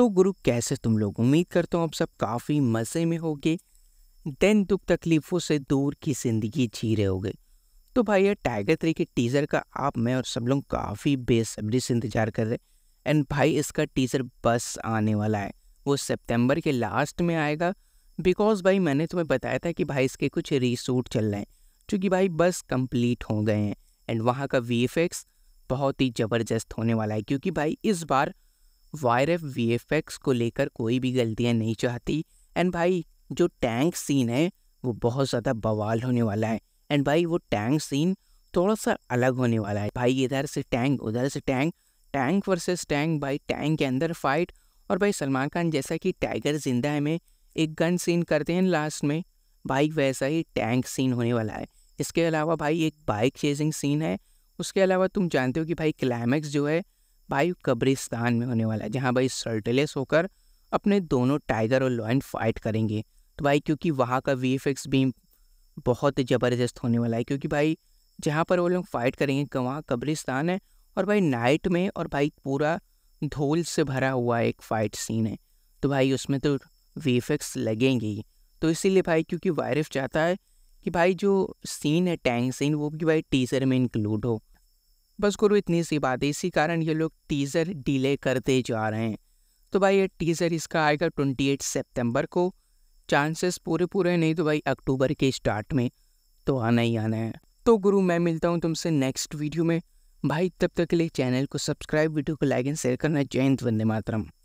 दोस्तों गुरु कैसे तुम लोग उम्मीद करता हूँ आप सब काफ़ी मज़े में होगे दिन दुख तकलीफ़ों से दूर की ज़िंदगी जी रहे होगे तो भाई यार टाइगर थ्री के टीज़र का आप मैं और सब लोग काफ़ी बेसब्री से इंतज़ार कर रहे हैं एंड भाई इसका टीज़र बस आने वाला है वो सितंबर के लास्ट में आएगा बिकॉज़ भाई मैंने तुम्हें बताया था कि भाई इसके कुछ रीसूट चल रहे हैं चूँकि भाई बस कम्प्लीट हो गए हैं एंड वहाँ का वी बहुत ही ज़बरदस्त होने वाला है क्योंकि भाई इस बार YRF V F X को लेकर कोई भी गलतियाँ नहीं चाहती एंड भाई जो टैंक सीन है वो बहुत ज़्यादा बवाल होने वाला है एंड भाई वो टैंक सीन थोड़ा सा अलग होने वाला है भाई इधर से टैंक उधर से टैंक टैंक वर्सेस टैंक भाई टैंक के अंदर फाइट और भाई सलमान खान जैसा कि टाइगर जिंदा है में एक गन सीन करते हैं लास्ट में भाई वैसा ही टैंक सीन होने वाला है इसके अलावा भाई एक बाइक चेजिंग सीन है उसके अलावा तुम जानते हो कि भाई क्लाइमैक्स जो है वायु कब्रिस्तान में होने वाला है जहाँ भाई सर्टेलेस होकर अपने दोनों टाइगर और लॉयन फाइट करेंगे तो भाई क्योंकि वहाँ का वी भी बहुत ज़बरदस्त होने वाला है क्योंकि भाई जहाँ पर वो लोग फाइट करेंगे वहाँ कब्रिस्तान है और भाई नाइट में और भाई पूरा धूल से भरा हुआ एक फाइट सीन है तो भाई उसमें तो वी लगेंगे ही तो इसीलिए भाई क्योंकि वायरफ चाहता है कि भाई जो सीन है टैंक सीन वो भी भाई टीजर में इंक्लूड हो बस गुरु इतनी सी बात है इसी कारण ये लोग टीज़र डिले करते जा रहे हैं तो भाई ये टीज़र इसका आएगा ट्वेंटी एट सेप्टेम्बर को चांसेस पूरे पूरे नहीं तो भाई अक्टूबर के स्टार्ट में तो आना ही आना है तो गुरु मैं मिलता हूँ तुमसे नेक्स्ट वीडियो में भाई तब तक के लिए चैनल को सब्सक्राइब वीडियो को लाइक एंड शेयर करना जय हिंद वंदे मातरम